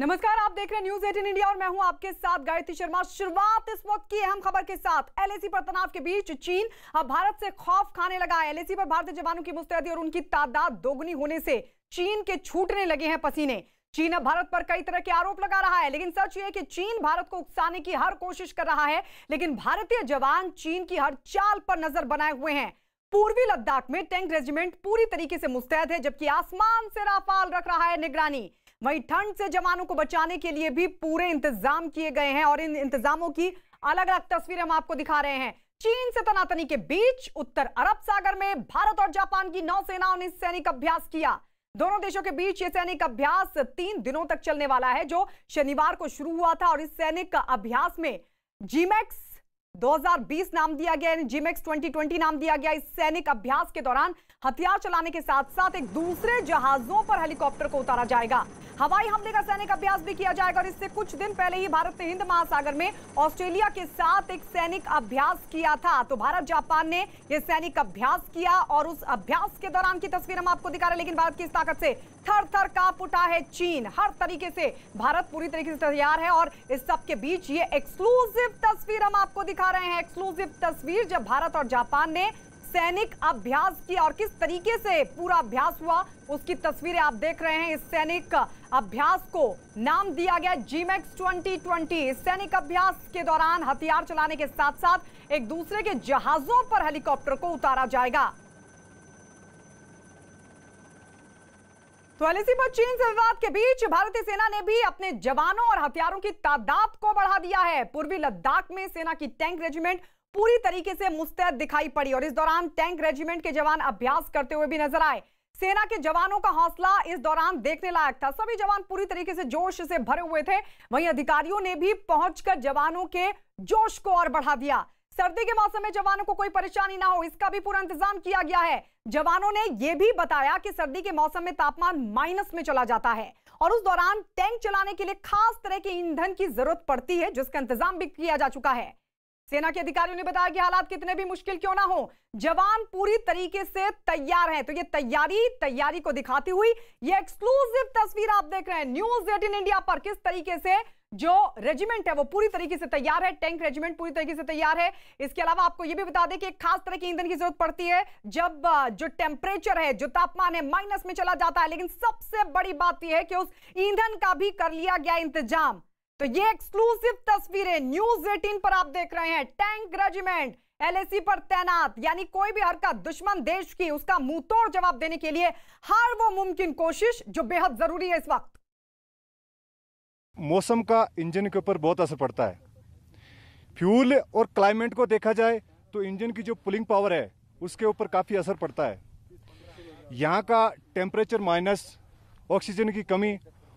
नमस्कार आप देख रहे हैं न्यूज एटीन इंडिया और मैं हूं आपके साथ गायत्री शर्मा शुरुआत इस वक्त की अहम खबर के साथ एलएसी पर तनाव के बीच चीन अब भारत से खौफ खाने लगा है एलएसी पर भारतीय जवानों की मुस्तैदी और उनकी तादाद दोगुनी होने से चीन के छूटने लगे हैं पसीने चीन अब भारत पर कई तरह के आरोप लगा रहा है लेकिन सच ये कि चीन भारत को उकसाने की हर कोशिश कर रहा है लेकिन भारतीय जवान चीन की हर चाल पर नजर बनाए हुए हैं पूर्वी लद्दाख में टैंक रेजिमेंट पूरी तरीके से मुस्तैद है जबकि आसमान से राफाल रख रहा है निगरानी वहीं ठंड से जवानों को बचाने के लिए भी पूरे इंतजाम किए गए हैं और इन इंतजामों की अलग अलग तस्वीरें हम आपको दिखा रहे हैं चीन से तनातनी के बीच उत्तर अरब सागर में भारत और जापान की नौसेनाओं ने सैनिक अभ्यास किया दोनों देशों के बीच ये सैनिक अभ्यास तीन दिनों तक चलने वाला है जो शनिवार को शुरू हुआ था और इस सैनिक अभ्यास में जीमैक्स 2020 नाम दिया गया यानी जिमेक्स 2020 नाम दिया गया इस सैनिक अभ्यास के दौरान हथियार चलाने के साथ साथ एक दूसरे जहाजों पर हेलीकॉप्टर को उतारा जाएगा हवाई हमले का सैनिक अभ्यास भी किया जाएगा और इससे कुछ दिन पहले ही भारत ने हिंद महासागर में ऑस्ट्रेलिया के साथ एक सैनिक अभ्यास किया था तो भारत जापान ने यह सैनिक अभ्यास किया और उस अभ्यास के दौरान की तस्वीर हम आपको दिखा रहे लेकिन भारत की इस ताकत से थर थर कांप उठा है चीन हर तरीके से भारत पूरी तरीके से तैयार है और इस सब के बीच ये एक्सक्लूसिव तस्वीर हम आपको दिखा रहे हैं एक्सक्लूसिव तस्वीर जब भारत और जापान ने सैनिक अभ्यास किया और किस तरीके से पूरा अभ्यास हुआ उसकी तस्वीरें आप देख रहे हैं इस सैनिक अभ्यास को नाम दिया गया जीमेक्स 2020 इस सैनिक अभ्यास के दौरान हथियार चलाने के साथ साथ एक दूसरे के जहाजों पर हेलीकॉप्टर को उतारा जाएगा तो अलेसी पर चीन से विवाद के बीच भारतीय सेना ने भी अपने जवानों और हथियारों की तादाद को बढ़ा दिया है पूर्वी लद्दाख में सेना की टैंक रेजिमेंट पूरी तरीके से मुस्तैद दिखाई पड़ी और इस दौरान टैंक रेजिमेंट के जवान अभ्यास करते हुए भी नजर आए सेना के जवानों का हौसला इस दौरान देखने लायक था सभी जवान पूरी तरीके से जोश से भरे हुए थे वहीं अधिकारियों ने भी पहुंचकर जवानों के जोश को और बढ़ा दिया सर्दी के मौसम में जवानों को कोई परेशानी ना हो इसका भी पूरा इंतजाम किया गया है जवानों ने यह भी बताया कि सर्दी के मौसम में तापमान माइनस में चला जाता है और उस दौरान टैंक चलाने के लिए खास तरह के ईंधन की जरूरत पड़ती है जिसका इंतजाम भी किया जा चुका है सेना के अधिकारियों ने बताया कि हालात कितने भी मुश्किल क्यों ना हो जवान पूरी तरीके से तैयार हैं तो ये तैयारी तैयारी को दिखाती हुई ये एक्सक्लूसिव तस्वीर आप देख रहे हैं न्यूज एटीन इंडिया पर किस तरीके से जो रेजिमेंट है वो पूरी तरीके से तैयार है टैंक रेजिमेंट पूरी तरीके से तैयार है इसके अलावा आपको ये भी बता दें कि एक खास तरह की ईंधन की जरूरत पड़ती है जब जो टेम्परेचर है जो तापमान है माइनस में चला जाता है लेकिन सबसे बड़ी बात यह है कि उस ईंधन का भी कर लिया गया इंतजाम तो ये एक्सक्लूसिव तस्वीरें न्यूज एटीन पर आप देख रहे हैं टैंक रेजिमेंट एलएसी पर तैनात यानी कोई भी हरकत दुश्मन देश की उसका मुंहतोड़ जवाब देने के लिए हर वो मुमकिन कोशिश जो बेहद जरूरी है इस वक्त मौसम का इंजन के ऊपर बहुत असर पड़ता है फ्यूल और क्लाइमेट को देखा जाए तो इंजन की जो पुलिंग पावर है उसके ऊपर काफ़ी असर पड़ता है यहाँ का टेम्परेचर माइनस ऑक्सीजन की कमी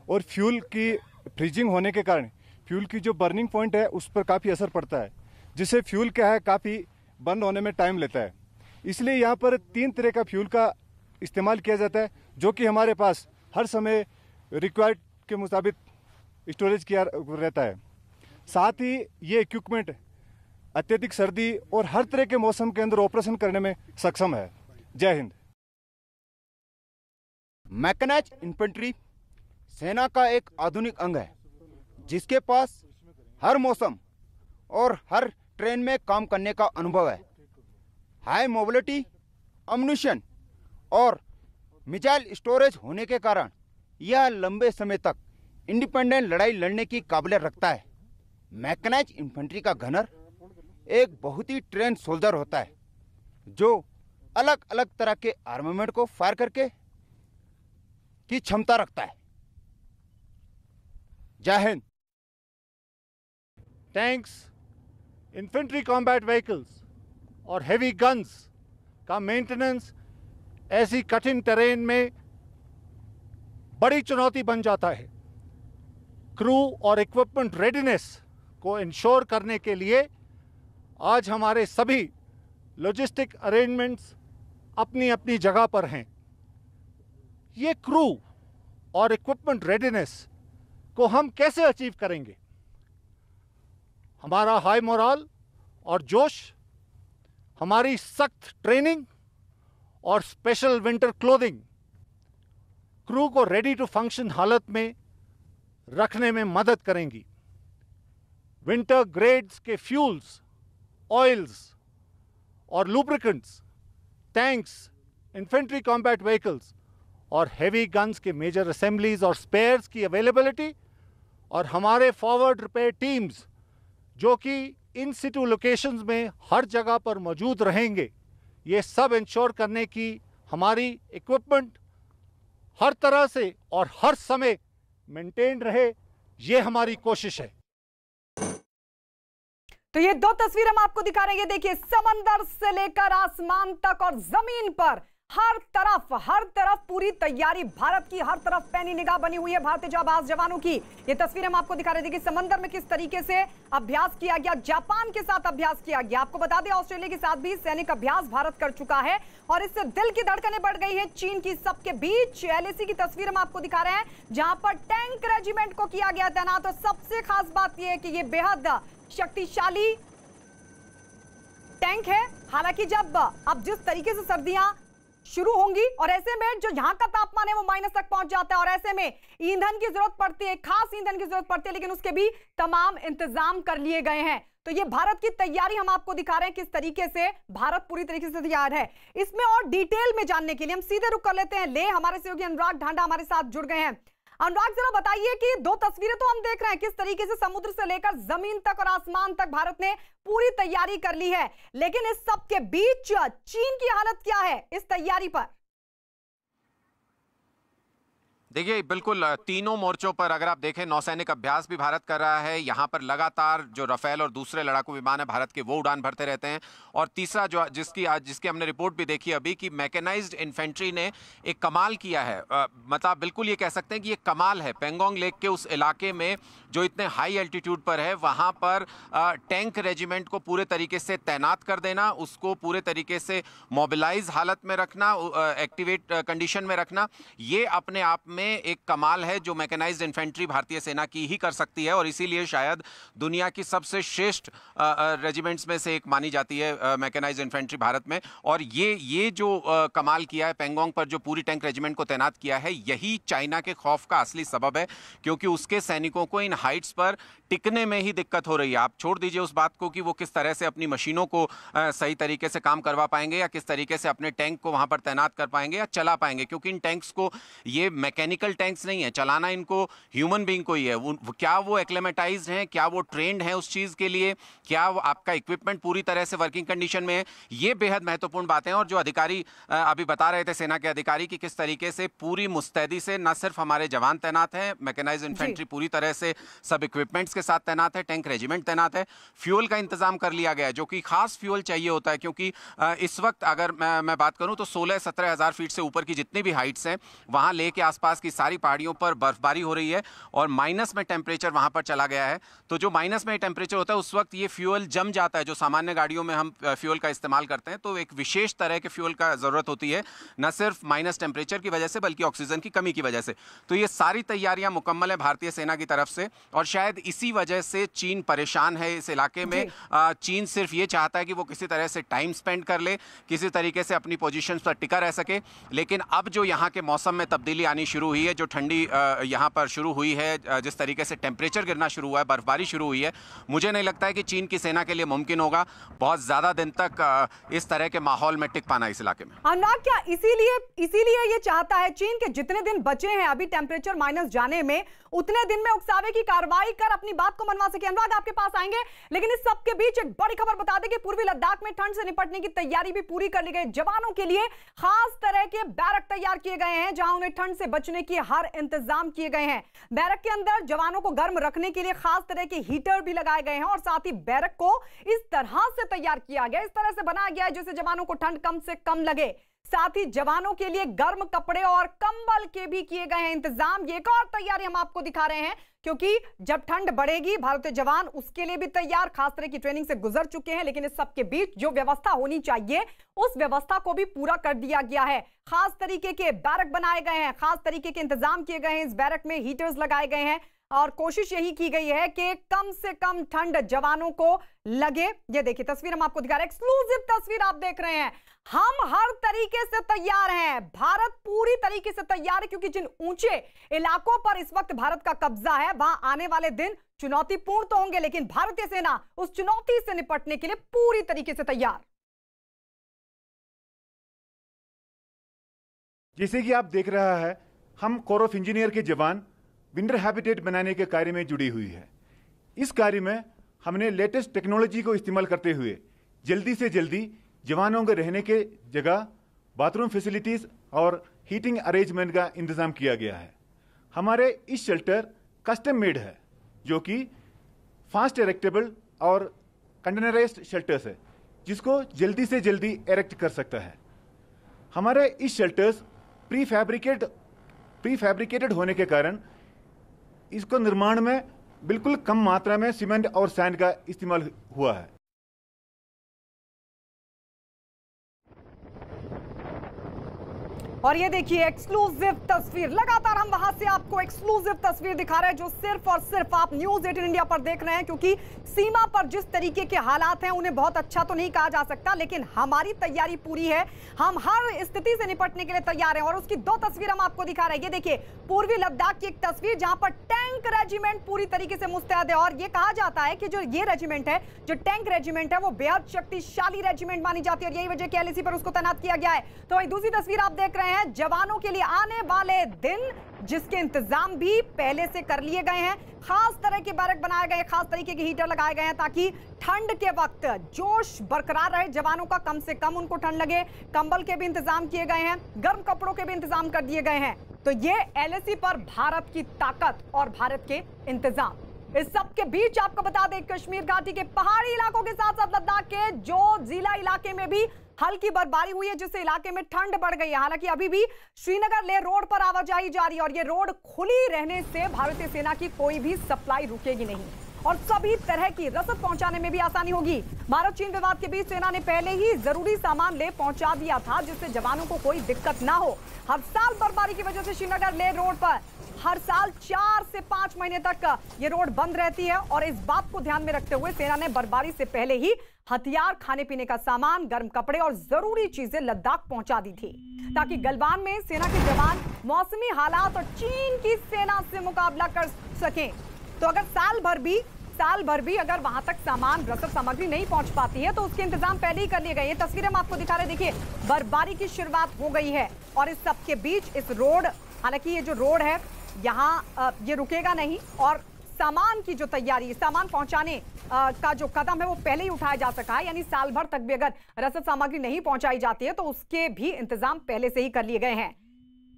और फ्यूल की फ्रीजिंग होने के कारण फ्यूल की जो बर्निंग पॉइंट है उस पर काफ़ी असर पड़ता है जिससे फ्यूल क्या है काफ़ी बर्न होने में टाइम लेता है इसलिए यहाँ पर तीन तरह का फ्यूल का इस्तेमाल किया जाता है जो कि हमारे पास हर समय रिक्वायर्ड के मुताबिक स्टोरेज किया रहता है साथ ही ये इक्विपमेंट अत्यधिक सर्दी और हर तरह के मौसम के अंदर ऑपरेशन करने में सक्षम है जय हिंद मैकेनाइज इन्फेंट्री सेना का एक आधुनिक अंग है जिसके पास हर मौसम और हर ट्रेन में काम करने का अनुभव है हाई मोबिलिटी अम्यूशन और मिजाइल स्टोरेज होने के कारण यह लंबे समय तक इंडिपेंडेंट लड़ाई लड़ने की काबिलियत रखता है मैकनाइज इन्फेंट्री का घनर एक बहुत ही ट्रेन सोल्जर होता है जो अलग अलग तरह के आर्मामेंट को फायर करके की क्षमता रखता है Jai Hind tanks infantry combat vehicles और हैवी गन्स का मेंटेनेंस ऐसी कठिन टेरेन में बड़ी चुनौती बन जाता है क्रू और इक्विपमेंट रेडीनेस को इंश्योर करने के लिए आज हमारे सभी लॉजिस्टिक अरेंजमेंट्स अपनी अपनी जगह पर हैं ये क्रू और इक्विपमेंट रेडीनेस को हम कैसे अचीव करेंगे हमारा हाई मोरल और जोश हमारी सख्त ट्रेनिंग और स्पेशल विंटर क्लोथिंग क्रू को रेडी टू फंक्शन हालत में रखने में मदद करेंगी विंटर ग्रेड्स के फ्यूल्स ऑयल्स और lubricants tanks infantry combat vehicles और हैवी गन्स के मेजर असेंबलीज और स्पेयर्स की अवेलेबिलिटी और हमारे फॉरवर्ड रिपेयर टीम्स जो कि इन सिटू लोकेशंस में हर जगह पर मौजूद रहेंगे ये सब इंश्योर करने की हमारी इक्विपमेंट हर तरह से और हर समय मेंटेन रहे ये हमारी कोशिश है तो ये दो तस्वीर हम आपको दिखा रहे हैं ये देखिए समंदर से लेकर आसमान तक और जमीन पर हर तरफ हर तरफ पूरी तैयारी भारत की हर तरफ पैनी निगाह बनी हुई है भारतीय जाबाज जवानों की ये तस्वीर हम आपको दिखा रहे थे कि समंदर में किस तरीके से अभ्यास किया गया जापान के साथ अभ्यास किया गया आपको बता दें ऑस्ट्रेलिया के साथ भी सैनिक अभ्यास भारत कर चुका है और इससे दिल की धड़कने बढ़ गई है चीन की सबके बीच एलएसी की तस्वीर हम आपको दिखा रहे हैं जहां पर टैंक रेजिमेंट को किया गया तैनात और सबसे खास बात यह है कि ये बेहद शक्तिशाली टैंक है हालांकि जब अब जिस तरीके से सर्दियां शुरू होंगी और ऐसे में जो यहाँ का तापमान है वो माइनस तक पहुंच जाता है और ऐसे में ईंधन की जरूरत पड़ती है खास ईंधन की जरूरत पड़ती है लेकिन उसके भी तमाम इंतजाम कर लिए गए हैं तो ये भारत की तैयारी हम आपको दिखा रहे हैं किस तरीके से भारत पूरी तरीके से तैयार है इसमें और डिटेल में जानने के लिए हम सीधे रुक कर लेते हैं ले हमारे सहयोगी अनुराग ढांडा हमारे साथ जुड़ गए हैं अनुराग जरा बताइए कि दो तस्वीरें तो हम देख रहे हैं किस तरीके से समुद्र से लेकर जमीन तक और आसमान तक भारत ने पूरी तैयारी कर ली है लेकिन इस सब के बीच चीन की हालत क्या है इस तैयारी पर देखिए बिल्कुल तीनों मोर्चों पर अगर आप देखें नौसैनिक अभ्यास भी भारत कर रहा है यहाँ पर लगातार जो रफेल और दूसरे लड़ाकू विमान है भारत के वो उड़ान भरते रहते हैं और तीसरा जो जिसकी आज जिसकी हमने रिपोर्ट भी देखी अभी कि मैकेनाइज्ड इन्फेंट्री ने एक कमाल किया है मतलब बिल्कुल ये कह सकते हैं कि ये कमाल है पेंगोंग लेक के उस इलाके में जो इतने हाई एल्टीट्यूड पर है वहाँ पर टैंक रेजिमेंट को पूरे तरीके से तैनात कर देना उसको पूरे तरीके से मोबिलाइज हालत में रखना एक्टिवेट कंडीशन में रखना ये अपने आप में में एक कमाल है जो मैकेनाइज्ड इन्फेंट्री भारतीय सेना की ही कर सकती है और इसीलिए शायद दुनिया की सबसे श्रेष्ठ रेजिमेंट्स में से एक मानी जाती है मैकेनाइज इन्फेंट्री भारत में और ये ये जो आ, कमाल किया है पेंगोंग पर जो पूरी टैंक रेजिमेंट को तैनात किया है यही चाइना के खौफ का असली सबब है क्योंकि उसके सैनिकों को इन हाइट्स पर टिकने में ही दिक्कत हो रही है आप छोड़ दीजिए उस बात को कि वो किस तरह से अपनी मशीनों को आ, सही तरीके से काम करवा पाएंगे या किस तरीके से अपने टैंक को वहां पर तैनात कर पाएंगे या चला पाएंगे क्योंकि इन टैंक्स को ये मैकेनिक मैकेनिकल टैंक्स नहीं है चलाना इनको ह्यूमन बींग को ही है वो, क्या वो एक्लेमेटाइज हैं क्या वो ट्रेंड हैं उस चीज़ के लिए क्या वो आपका इक्विपमेंट पूरी तरह से वर्किंग कंडीशन में है ये बेहद महत्वपूर्ण बातें और जो अधिकारी अभी बता रहे थे सेना के अधिकारी कि किस तरीके से पूरी मुस्तैदी से न सिर्फ हमारे जवान तैनात हैं मैकेनाइज इन्फेंट्री पूरी तरह से सब इक्विपमेंट्स के साथ तैनात है टैंक रेजिमेंट तैनात है फ्यूल का इंतजाम कर लिया गया है जो कि खास फ्यूल चाहिए होता है क्योंकि इस वक्त अगर मैं, मैं बात करूं तो सोलह सत्रह हज़ार फीट से ऊपर की जितनी भी हाइट्स हैं वहां ले के आसपास की सारी पहाड़ियों पर बर्फबारी हो रही है और माइनस में टेम्परेचर वहाँ पर चला गया है तो जो माइनस में टेम्परेचर होता है उस वक्त ये फ्यूल जम जाता है जो सामान्य गाड़ियों में हम फ्यूल का इस्तेमाल करते हैं तो एक विशेष तरह के फ्यूल का ज़रूरत होती है न सिर्फ माइनस टेम्परेचर की वजह से बल्कि ऑक्सीजन की कमी की वजह से तो ये सारी तैयारियां मुकम्मल है भारतीय सेना की तरफ से और शायद इसी वजह से चीन परेशान है इस इलाके में चीन सिर्फ ये चाहता है कि वो किसी तरह से टाइम स्पेंड कर ले किसी तरीके से अपनी पोजिशन पर टिका रह सके लेकिन अब जो यहाँ के मौसम में तब्दीली आनी शुरू शुरू हुई है जो ठंडी यहाँ पर शुरू हुई है जिस तरीके से टेम्परेचर गिरना शुरू हुआ है बर्फबारी शुरू हुई है मुझे नहीं लगता है कि चीन की सेना के लिए मुमकिन होगा बहुत ज़्यादा दिन तक इस तरह के माहौल में टिक पाना इस इलाके में अनुराग क्या इसीलिए इसीलिए ये चाहता है चीन के जितने दिन बचे हैं अभी टेम्परेचर माइनस जाने में उतने दिन में उकसावे की कार्रवाई कर अपनी बात को मनवा सके अनुराग आपके पास आएंगे लेकिन इस सबके बीच एक बड़ी खबर बता दें कि पूर्वी लद्दाख में ठंड से निपटने की तैयारी भी पूरी कर ली गई जवानों के लिए खास तरह के बैरक तैयार किए गए हैं जहां उन्हें ठंड से बचने रखने की हर इंतजाम किए गए हैं बैरक के अंदर जवानों को गर्म रखने के लिए खास तरह के हीटर भी लगाए गए हैं और साथ ही बैरक को इस तरह से तैयार किया गया इस तरह से बनाया गया है जिससे जवानों को ठंड कम से कम लगे साथ ही जवानों के लिए गर्म कपड़े और कंबल के भी किए गए हैं इंतजाम ये एक और तैयारी हम आपको दिखा रहे हैं क्योंकि जब ठंड बढ़ेगी भारतीय जवान उसके लिए भी तैयार खास तरह की ट्रेनिंग से गुजर चुके हैं लेकिन इस सबके बीच जो व्यवस्था होनी चाहिए उस व्यवस्था को भी पूरा कर दिया गया है खास तरीके के बैरक बनाए गए हैं खास तरीके के इंतजाम किए गए हैं इस बैरक में हीटर्स लगाए गए हैं और कोशिश यही की गई है कि कम से कम ठंड जवानों को लगे ये देखिए तस्वीर हम आपको दिखा रहे हैं एक्सक्लूसिव तस्वीर आप देख रहे हैं हम हर तरीके से तैयार हैं भारत पूरी तरीके से तैयार है क्योंकि जिन ऊंचे इलाकों पर इस वक्त भारत का कब्जा है वहां आने वाले दिन चुनौतीपूर्ण तो होंगे लेकिन भारतीय सेना उस चुनौती से निपटने के लिए पूरी तरीके से तैयार जैसे कि आप देख रहा है हम कोर ऑफ इंजीनियर के जवान विंटर हैबिटेट बनाने के कार्य में जुड़ी हुई है इस कार्य में हमने लेटेस्ट टेक्नोलॉजी को इस्तेमाल करते हुए जल्दी से जल्दी जवानों के रहने के जगह बाथरूम फैसिलिटीज़ और हीटिंग अरेंजमेंट का इंतज़ाम किया गया है हमारे इस शेल्टर कस्टम मेड है जो कि फास्ट एरेक्टेबल और कंटेनराइज शेल्टर्स है जिसको जल्दी से जल्दी एरेक्ट कर सकता है हमारे इस shelters pre fabricate pre fabricated होने के कारण इसको निर्माण में बिल्कुल कम मात्रा में सीमेंट और सैंड का इस्तेमाल हुआ है और ये देखिए एक्सक्लूसिव तस्वीर लगातार हम वहां से आपको एक्सक्लूसिव तस्वीर दिखा रहे हैं जो सिर्फ और सिर्फ आप न्यूज एट इंडिया पर देख रहे हैं क्योंकि सीमा पर जिस तरीके के हालात हैं उन्हें बहुत अच्छा तो नहीं कहा जा सकता लेकिन हमारी तैयारी पूरी है हम हर स्थिति से निपटने के लिए तैयार हैं और उसकी दो तस्वीर हम आपको दिखा रहे हैं ये देखिए पूर्वी लद्दाख की एक तस्वीर जहां पर टैंक रेजिमेंट पूरी तरीके से मुस्तैद है और ये कहा जाता है कि जो ये रेजिमेंट है जो टैंक रेजिमेंट है वो बेहद शक्तिशाली रेजिमेंट मानी जाती है और यही वजह के एलएसी पर उसको तैनात किया गया है तो वही दूसरी तस्वीर आप देख रहे हैं हैं जवानों के लिए आने वाले दिन जिसके इंतजाम भी पहले से कर लिए गए हैं खास तरह के बैरक बनाए गए खास तरीके के हीटर लगाए गए हैं ताकि ठंड के वक्त जोश बरकरार रहे जवानों का कम से कम उनको ठंड लगे कंबल के भी इंतजाम किए गए हैं गर्म कपड़ों के भी इंतजाम कर दिए गए हैं तो ये एलएसी पर भारत की ताकत और भारत के इंतजाम इस सब के बीच आपको बता दें कश्मीर घाटी के पहाड़ी इलाकों के साथ साथ लद्दाख के जो जिला इलाके में भी हल्की बर्फबारी हुई है जिससे इलाके में ठंड बढ़ गई है हालांकि अभी भी श्रीनगर ले रोड पर आवाजाही जारी और ये रोड खुली रहने से भारतीय सेना की कोई भी सप्लाई रुकेगी नहीं और सभी तरह की रसद पहुंचाने में भी आसानी होगी भारत चीन विवाद के बीच सेना ने पहले ही जरूरी सामान ले पहुंचा दिया था जिससे जवानों को कोई दिक्कत ना हो हर साल बर्फबारी की वजह से श्रीनगर ले रोड पर हर साल चार से पांच महीने तक ये रोड बंद रहती है और इस बात को ध्यान में रखते हुए सेना ने बर्फबारी से पहले ही हथियार खाने पीने का सामान गर्म कपड़े और जरूरी चीजें लद्दाख पहुंचा दी थी ताकि गलवान में सेना के जवान मौसमी हालात और चीन की सेना से मुकाबला कर सके तो अगर साल भर भी साल भर भी अगर वहां तक सामान रसद सामग्री नहीं पहुंच पाती है तो उसके इंतजाम पहले ही कर लिए गए ये तस्वीरें हम आपको दिखा रहे देखिए बर्फबारी की शुरुआत हो गई है और इस सबके बीच इस रोड हालांकि ये जो रोड है यहाँ ये रुकेगा नहीं और सामान की जो तैयारी सामान पहुंचाने का जो कदम है वो पहले ही उठाया जा सका है यानी साल भर तक भी अगर रसद सामग्री नहीं पहुंचाई जाती है तो उसके भी इंतजाम पहले से ही कर लिए गए हैं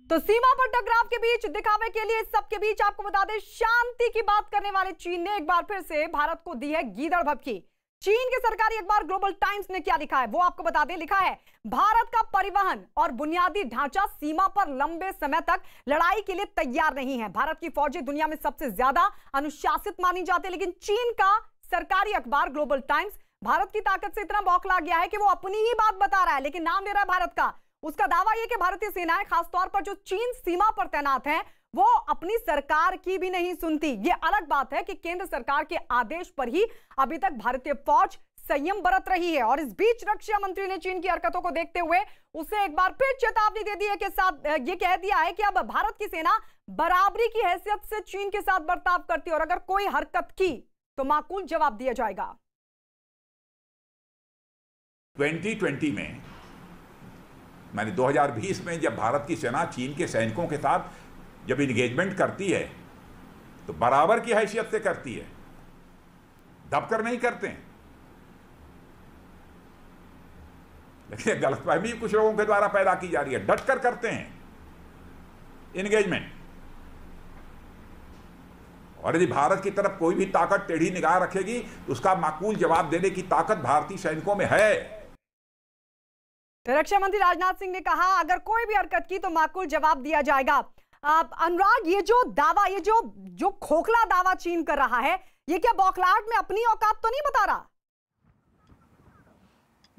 तो सीमा पर टकराव के बीच दिखावे के लिए सबके बीच आपको बता दें शांति की बात करने वाले चीन ने एक बार फिर से भारत को दी है गीदड़ भपकी चीन के सरकारी अखबार ग्लोबल टाइम्स ने क्या लिखा है वो आपको बता दें लिखा है भारत का परिवहन और बुनियादी ढांचा सीमा पर लंबे समय तक लड़ाई के लिए तैयार नहीं है भारत की फौजें दुनिया में सबसे ज्यादा अनुशासित मानी जाती है लेकिन चीन का सरकारी अखबार ग्लोबल टाइम्स भारत की ताकत से इतना बौखला गया है कि वो अपनी ही बात बता रहा है लेकिन नाम ले रहा है भारत का उसका दावा यह कि भारतीय सेनाएं खासतौर पर जो चीन सीमा पर तैनात है वो अपनी सरकार की भी नहीं सुनती ये अलग बात है कि केंद्र सरकार के आदेश पर ही अभी तक भारतीय फौज संयम बरत रही है और इस बीच रक्षा मंत्री ने चीन की हरकतों को देखते हुए उसे एक बार फिर चेतावनी दे दी है कि साथ ये कह दिया है कि अब भारत की सेना बराबरी की हैसियत से चीन के साथ बर्ताव करती है और अगर कोई हरकत की तो माकूल जवाब दिया जाएगा 2020 में मैंने 2020 में जब भारत की सेना चीन के सैनिकों के साथ जब इंगेजमेंट करती है तो बराबर की हैसियत से करती है दबकर नहीं करते हैं लेकिन गलतफहमी कुछ लोगों के द्वारा पैदा की जा रही है डटकर करते हैं इंगेजमेंट और यदि भारत की तरफ कोई भी ताकत टेढ़ी निगाह रखेगी तो उसका माकूल जवाब देने की ताकत भारतीय सैनिकों में है तो रक्षा मंत्री राजनाथ सिंह ने कहा अगर कोई भी हरकत की तो माकूल जवाब दिया जाएगा अनुराग ये जो दावा ये जो जो खोखला दावा चीन कर रहा है ये क्या बौखलाहट में अपनी औकात तो नहीं बता रहा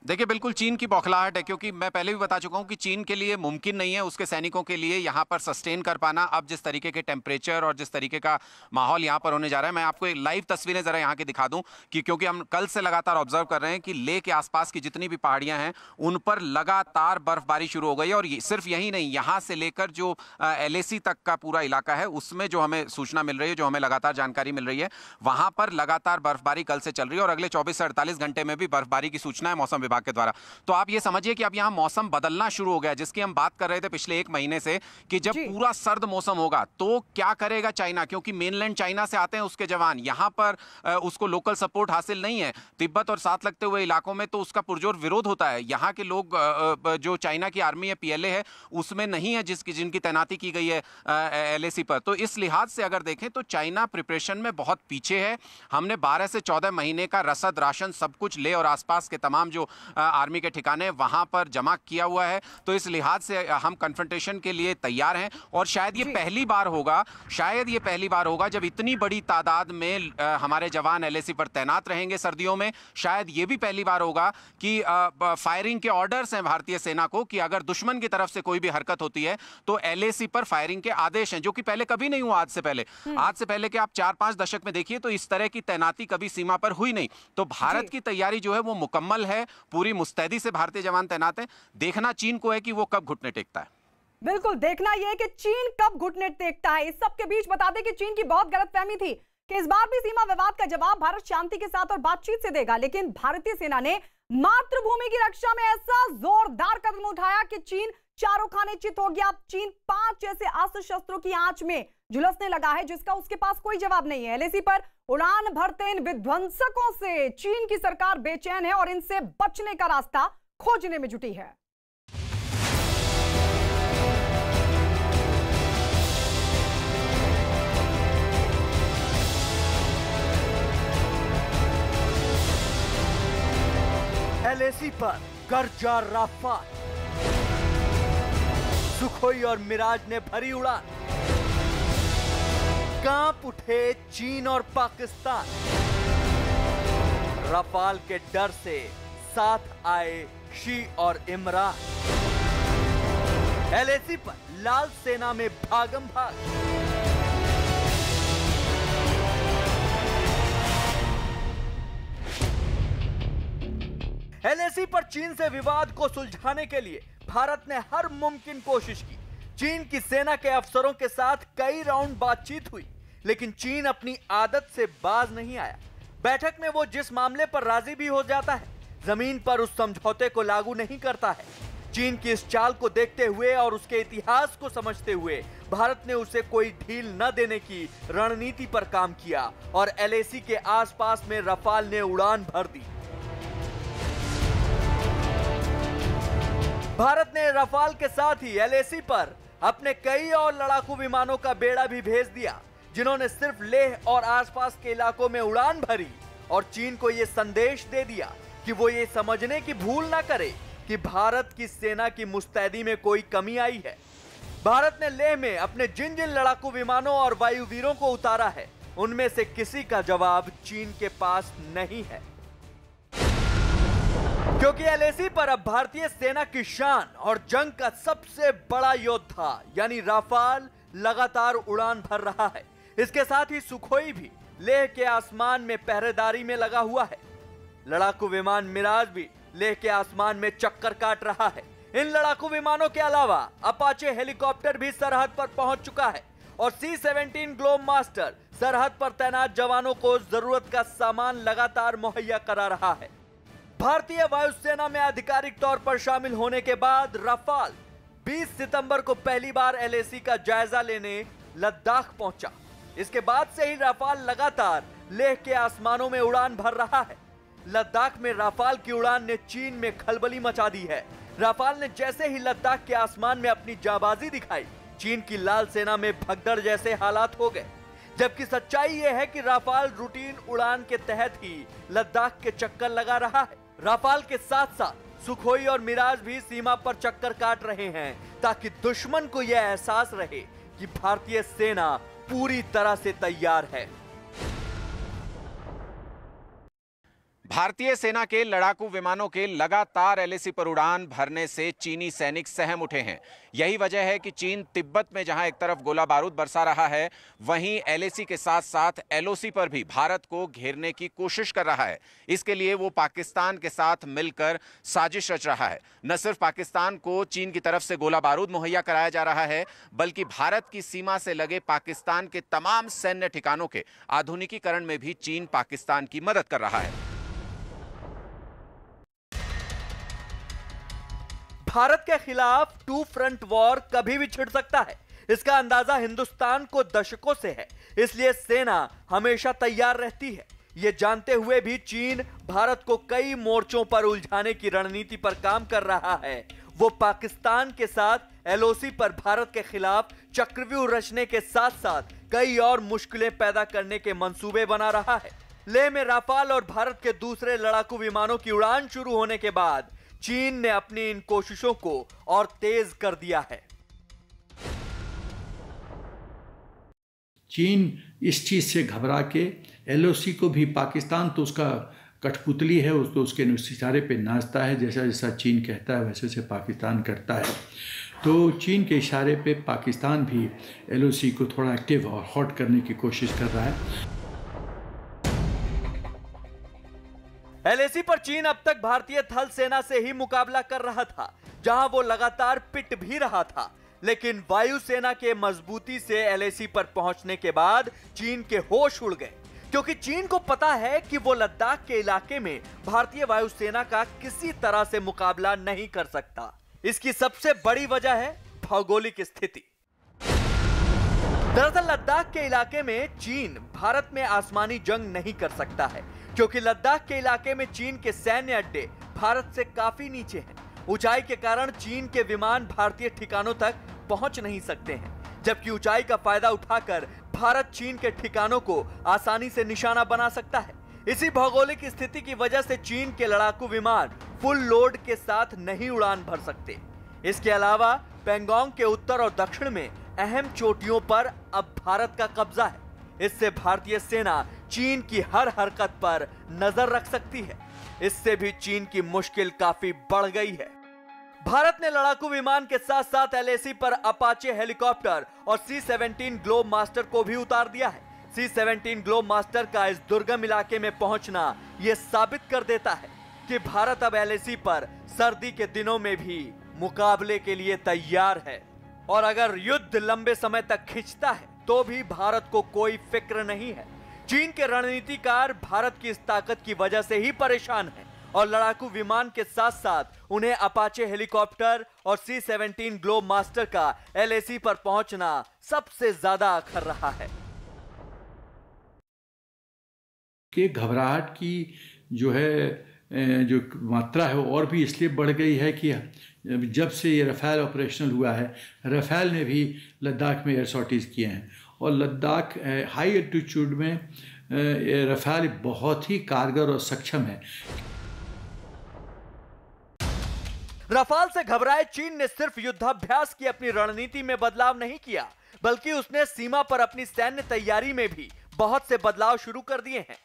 देखिए बिल्कुल चीन की बौखलाहट है क्योंकि मैं पहले भी बता चुका हूं कि चीन के लिए मुमकिन नहीं है उसके सैनिकों के लिए यहां पर सस्टेन कर पाना अब जिस तरीके के टेम्परेचर और जिस तरीके का माहौल यहां पर होने जा रहा है मैं आपको एक लाइव तस्वीरें ज़रा यहां की दिखा दूं कि क्योंकि हम कल से लगातार ऑब्जर्व कर रहे हैं कि ले के आसपास की जितनी भी पहाड़ियाँ हैं उन पर लगातार बर्फबारी शुरू हो गई है और सिर्फ यही नहीं यहाँ से लेकर जो एल तक का पूरा इलाका है उसमें जो हमें सूचना मिल रही है जो हमें लगातार जानकारी मिल रही है वहाँ पर लगातार बर्फबारी कल से चल रही है और अगले चौबीस से अड़तालीस घंटे में भी बर्फबारी की सूचना है मौसम विभाग विभाग के द्वारा तो आप ये समझिए कि अब यहाँ मौसम बदलना शुरू हो गया जिसकी हम बात कर रहे थे पिछले एक महीने से कि जब पूरा सर्द मौसम होगा तो क्या करेगा चाइना क्योंकि मेनलैंड चाइना से आते हैं उसके जवान यहाँ पर उसको लोकल सपोर्ट हासिल नहीं है तिब्बत और साथ लगते हुए इलाकों में तो उसका पुरजोर विरोध होता है यहाँ के लोग जो चाइना की आर्मी है पीएलए है उसमें नहीं है जिसकी जिनकी तैनाती की गई है एलएसी पर तो इस लिहाज से अगर देखें तो चाइना प्रिपरेशन में बहुत पीछे है हमने 12 से 14 महीने का रसद राशन सब कुछ ले और आसपास के तमाम जो आर्मी के ठिकाने वहां पर जमा किया हुआ है तो इस लिहाज से हम कन्फ्रंटेशन के लिए तैयार हैं और शायद ये पहली बार होगा शायद ये पहली बार होगा जब इतनी बड़ी तादाद में हमारे जवान एल पर तैनात रहेंगे सर्दियों में शायद ये भी पहली बार होगा कि फायरिंग के ऑर्डर्स हैं भारतीय सेना को कि अगर दुश्मन की तरफ से कोई भी हरकत होती है तो एल पर फायरिंग के आदेश हैं जो कि पहले कभी नहीं हुआ आज से पहले हम्म। आज से पहले कि आप चार पांच दशक में देखिए तो इस तरह की तैनाती कभी सीमा पर हुई नहीं तो भारत की तैयारी जो है वो मुकम्मल है पूरी मुस्तैदी से भारतीय जवान तैनात है देखना चीन को है कि वो कब घुटने टेकता है बिल्कुल देखना यह कि चीन कब घुटने टेकता है इस सबके बीच बता दें कि चीन की बहुत गलत फहमी थी कि इस बार भी सीमा विवाद का जवाब भारत शांति के साथ और बातचीत से देगा लेकिन भारतीय सेना ने मातृभूमि की रक्षा में ऐसा जोरदार कदम उठाया कि चीन चारों खाने चित हो गया चीन पांच ऐसे अस्त्र शस्त्रों की आंच में झुलसने लगा है जिसका उसके पास कोई जवाब नहीं है एलएसी पर उड़ान भरते इन विध्वंसकों से चीन की सरकार बेचैन है और इनसे बचने का रास्ता खोजने में जुटी है एलएसी पर गर्जा राफा सुखोई और मिराज ने भरी उड़ान कांप उठे चीन और पाकिस्तान रफाल के डर से साथ आए शी और इमरान एलएसी पर लाल सेना में भागम भाग एलएसी पर चीन से विवाद को सुलझाने के लिए भारत ने हर मुमकिन कोशिश की चीन की सेना के अफसरों के साथ कई राउंड बातचीत हुई लेकिन चीन अपनी आदत से बाज नहीं आया बैठक में वो जिस मामले पर राजी भी हो जाता है जमीन पर उस समझौते को लागू नहीं करता है चीन की इस चाल को देखते हुए और उसके इतिहास को समझते हुए भारत ने उसे कोई ढील न देने की रणनीति पर काम किया और एलएसी के आसपास में रफाल ने उड़ान भर दी भारत ने रफाल के साथ ही एलएसी पर अपने कई और लड़ाकू विमानों का बेड़ा भी भेज दिया जिन्होंने सिर्फ लेह और आसपास के इलाकों में उड़ान भरी और चीन को यह संदेश दे दिया कि वो ये समझने की भूल ना करे कि भारत की सेना की मुस्तैदी में कोई कमी आई है भारत ने लेह में अपने जिन जिन लड़ाकू विमानों और वायुवीरों को उतारा है उनमें से किसी का जवाब चीन के पास नहीं है क्योंकि एलएसी पर अब भारतीय सेना की शान और जंग का सबसे बड़ा योद्धा यानी राफाल लगातार उड़ान भर रहा है इसके साथ ही सुखोई भी लेह के आसमान में पहरेदारी में लगा हुआ है लड़ाकू विमान मिराज भी लेह के आसमान में चक्कर काट रहा है इन लड़ाकू विमानों के अलावा अपाचे हेलीकॉप्टर भी सरहद पर पहुंच चुका है और सी सेवेंटीन ग्लोब मास्टर सरहद पर तैनात जवानों को जरूरत का सामान लगातार मुहैया करा रहा है भारतीय वायुसेना में आधिकारिक तौर पर शामिल होने के बाद रफाल 20 सितंबर को पहली बार एलएसी का जायजा लेने लद्दाख पहुंचा इसके बाद से ही राफाल लगातार लेह के आसमानों में उड़ान भर रहा है लद्दाख में राफाल की उड़ान ने चीन में खलबली मचा दी है राफाल ने जैसे ही लद्दाख के आसमान में अपनी जाबाजी दिखाई चीन की लाल सेना में भगदड़ जैसे हालात हो गए जबकि सच्चाई यह है कि राफाल रूटीन उड़ान के तहत ही लद्दाख के चक्कर लगा रहा है राफाल के साथ साथ सुखोई और मिराज भी सीमा पर चक्कर काट रहे हैं ताकि दुश्मन को यह एहसास रहे कि भारतीय सेना पूरी तरह से तैयार है भारतीय सेना के लड़ाकू विमानों के लगातार एलएसी पर उड़ान भरने से चीनी सैनिक सहम उठे हैं यही वजह है कि चीन तिब्बत में जहां एक तरफ गोला बारूद बरसा रहा है वहीं एलएसी के साथ साथ एलओसी पर भी भारत को घेरने की कोशिश कर रहा है इसके लिए वो पाकिस्तान के साथ मिलकर साजिश रच रहा है न सिर्फ पाकिस्तान को चीन की तरफ से गोला बारूद मुहैया कराया जा रहा है बल्कि भारत की सीमा से लगे पाकिस्तान के तमाम सैन्य ठिकानों के आधुनिकीकरण में भी चीन पाकिस्तान की मदद कर रहा है भारत के खिलाफ टू फ्रंट वॉर कभी भी छिड़ सकता है इसका अंदाजा हिंदुस्तान को दशकों से है इसलिए सेना हमेशा तैयार रहती है ये जानते हुए भी चीन भारत को कई मोर्चों पर उलझाने की रणनीति पर काम कर रहा है वो पाकिस्तान के साथ एलओसी पर भारत के खिलाफ चक्रव्यूह रचने के साथ साथ कई और मुश्किलें पैदा करने के मंसूबे बना रहा है ले में राफाल और भारत के दूसरे लड़ाकू विमानों की उड़ान शुरू होने के बाद चीन ने अपनी इन कोशिशों को और तेज कर दिया है चीन इस चीज़ से घबरा के एलओसी को भी पाकिस्तान तो उसका कठपुतली है उसको उसके इशारे पे नाचता है जैसा जैसा चीन कहता है वैसे वैसे पाकिस्तान करता है तो चीन के इशारे पे पाकिस्तान भी एलओसी को थोड़ा एक्टिव और हॉट करने की कोशिश कर रहा है एलएसी पर चीन अब तक भारतीय थल सेना से ही मुकाबला कर रहा था जहां वो लगातार पिट भी रहा था लेकिन वायुसेना के मजबूती से एलएसी पर पहुंचने के बाद चीन के होश उड़ गए क्योंकि चीन को पता है कि वो लद्दाख के इलाके में भारतीय वायुसेना का किसी तरह से मुकाबला नहीं कर सकता इसकी सबसे बड़ी वजह है भौगोलिक स्थिति दरअसल लद्दाख के इलाके में चीन भारत में आसमानी जंग नहीं कर सकता है क्योंकि लद्दाख के इलाके में चीन के सैन्य अड्डे भारत से काफी नीचे हैं ऊंचाई के कारण चीन के विमान भारतीय ठिकानों तक पहुंच नहीं सकते हैं जबकि ऊंचाई का फायदा उठाकर भारत चीन के ठिकानों को आसानी से निशाना बना सकता है इसी भौगोलिक स्थिति की वजह से चीन के लड़ाकू विमान फुल लोड के साथ नहीं उड़ान भर सकते इसके अलावा पेंगोंग के उत्तर और दक्षिण में अहम चोटियों पर अब भारत का कब्जा है इससे भारतीय सेना चीन की हर हरकत पर नजर रख सकती है इससे भी चीन की मुश्किल काफी बढ़ गई है भारत ने लड़ाकू विमान के साथ साथ एलएसी पर अपाचे हेलीकॉप्टर और सी सेवनटीन ग्लोब मास्टर को भी उतार दिया है सी सेवनटीन ग्लोब मास्टर का इस दुर्गम इलाके में पहुंचना ये साबित कर देता है कि भारत अब एलएसी पर सर्दी के दिनों में भी मुकाबले के लिए तैयार है और अगर युद्ध लंबे समय तक खिंचता है तो भी भारत को कोई फिक्र नहीं है चीन के रणनीतिकार भारत की इस ताकत की वजह से ही परेशान हैं और लड़ाकू विमान के साथ साथ उन्हें अपाचे हेलीकॉप्टर और सी सेवनटीन ग्लोब मास्टर का एल पर पहुंचना सबसे ज्यादा अखर रहा है के घबराहट की जो है जो मात्रा है और भी इसलिए बढ़ गई है कि जब से ये रफेल ऑपरेशनल हुआ है रफेल ने भी लद्दाख में एयर सॉर्टीज़ किए हैं और लद्दाख हाई एल्टीट्यूड में रफेल बहुत ही कारगर और सक्षम है रफाल से घबराए चीन ने सिर्फ युद्धाभ्यास की अपनी रणनीति में बदलाव नहीं किया बल्कि उसने सीमा पर अपनी सैन्य तैयारी में भी बहुत से बदलाव शुरू कर दिए हैं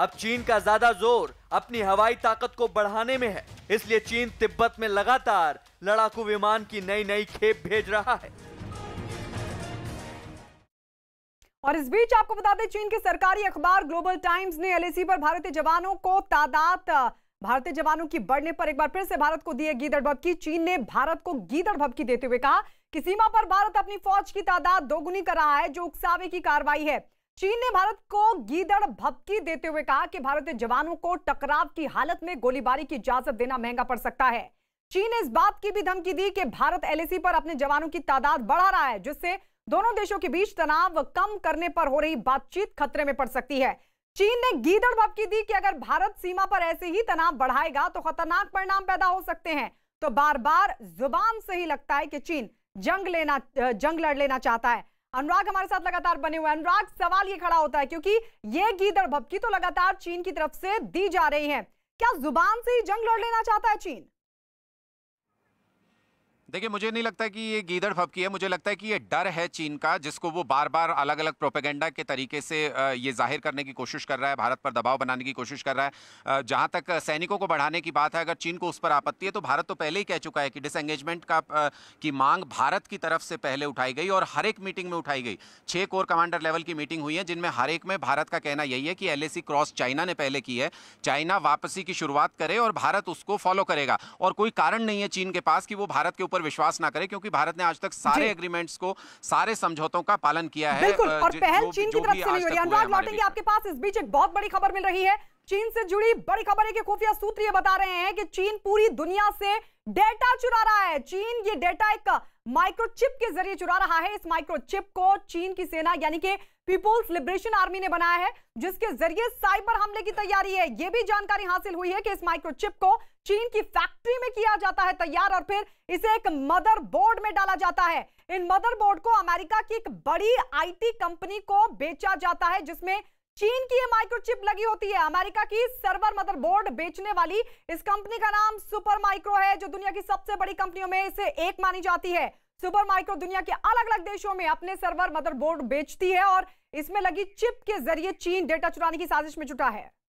अब चीन का ज्यादा जोर अपनी हवाई ताकत को बढ़ाने में है इसलिए चीन तिब्बत में लगातार लड़ाकू विमान की नई नई खेप भेज रहा है और इस बीच आपको बता दें चीन के सरकारी अखबार ग्लोबल टाइम्स ने एलएसी पर भारतीय जवानों को तादाद भारतीय जवानों की बढ़ने पर एक बार फिर से भारत को दिए गीदड़ भबकी चीन ने भारत को गीदड़ भबकी देते हुए कहा कि सीमा पर भारत अपनी फौज की तादाद दोगुनी कर रहा है जो उकसावे की कार्रवाई है चीन ने भारत को गीदड़ भपकी देते हुए कहा कि भारतीय जवानों को टकराव की हालत में गोलीबारी की इजाजत देना महंगा पड़ सकता है चीन ने इस बात की भी धमकी दी कि भारत एलएसी पर अपने जवानों की तादाद बढ़ा रहा है जिससे दोनों देशों के बीच तनाव कम करने पर हो रही बातचीत खतरे में पड़ सकती है चीन ने गीदड़ भपकी दी कि अगर भारत सीमा पर ऐसे ही तनाव बढ़ाएगा तो खतरनाक परिणाम पैदा हो सकते हैं तो बार बार जुबान से ही लगता है कि चीन जंग लेना जंग लड़ लेना चाहता है अनुराग हमारे साथ लगातार बने हुए अनुराग सवाल ये खड़ा होता है क्योंकि ये गीत और भपकी तो लगातार चीन की तरफ से दी जा रही है क्या जुबान से ही जंग लड़ लेना चाहता है चीन देखिए मुझे नहीं लगता कि ये गीदड़ फपकी है मुझे लगता है कि ये डर है चीन का जिसको वो बार बार अलग अलग प्रोपेगेंडा के तरीके से ये जाहिर करने की कोशिश कर रहा है भारत पर दबाव बनाने की कोशिश कर रहा है जहां तक सैनिकों को बढ़ाने की बात है अगर चीन को उस पर आपत्ति है तो भारत तो पहले ही कह चुका है कि डिसंगेजमेंट का की मांग भारत की तरफ से पहले उठाई गई और हर एक मीटिंग में उठाई गई छः कोर कमांडर लेवल की मीटिंग हुई है जिनमें हर एक में भारत का कहना यही है कि एल क्रॉस चाइना ने पहले की है चाइना वापसी की शुरुआत करे और भारत उसको फॉलो करेगा और कोई कारण नहीं है चीन के पास कि वो भारत के ऊपर पर विश्वास ना करें क्योंकि भारत ने आज तक सारे एग्रीमेंट्स को सारे समझौतों का पालन किया है बिल्कुल और पहल चीन की तरफ से नहीं हो रही अनुराग लौटेंगे आपके पास इस बीच एक बहुत बड़ी खबर मिल रही है चीन से जुड़ी बड़ी खबर है कि खुफिया सूत्र ये बता रहे हैं कि चीन पूरी दुनिया से डेटा चुरा रहा है चीन ये डेटा एक माइक्रोचिप के जरिए चुरा रहा है इस माइक्रोचिप को चीन की सेना यानी कि पीपुल्स लिबरेशन आर्मी ने बनाया है जिसके जरिए साइबर हमले की तैयारी है यह भी जानकारी हासिल हुई है कि इस माइक्रोचिप को चीन की फैक्ट्री में किया जाता है तैयार और फिर इसे एक मदरबोर्ड में डाला जाता है इन मदरबोर्ड को अमेरिका की एक बड़ी आईटी कंपनी को बेचा जाता है जिसमें चीन की ये माइक्रोचिप लगी होती है अमेरिका की सर्वर मदरबोर्ड बेचने वाली इस कंपनी का नाम सुपर माइक्रो है जो दुनिया की सबसे बड़ी कंपनियों में से एक मानी जाती है सुपर माइक्रो दुनिया के अलग अलग देशों में अपने सर्वर मदरबोर्ड बेचती है और इसमें लगी चिप के जरिए चीन डेटा चुराने की साजिश में जुटा है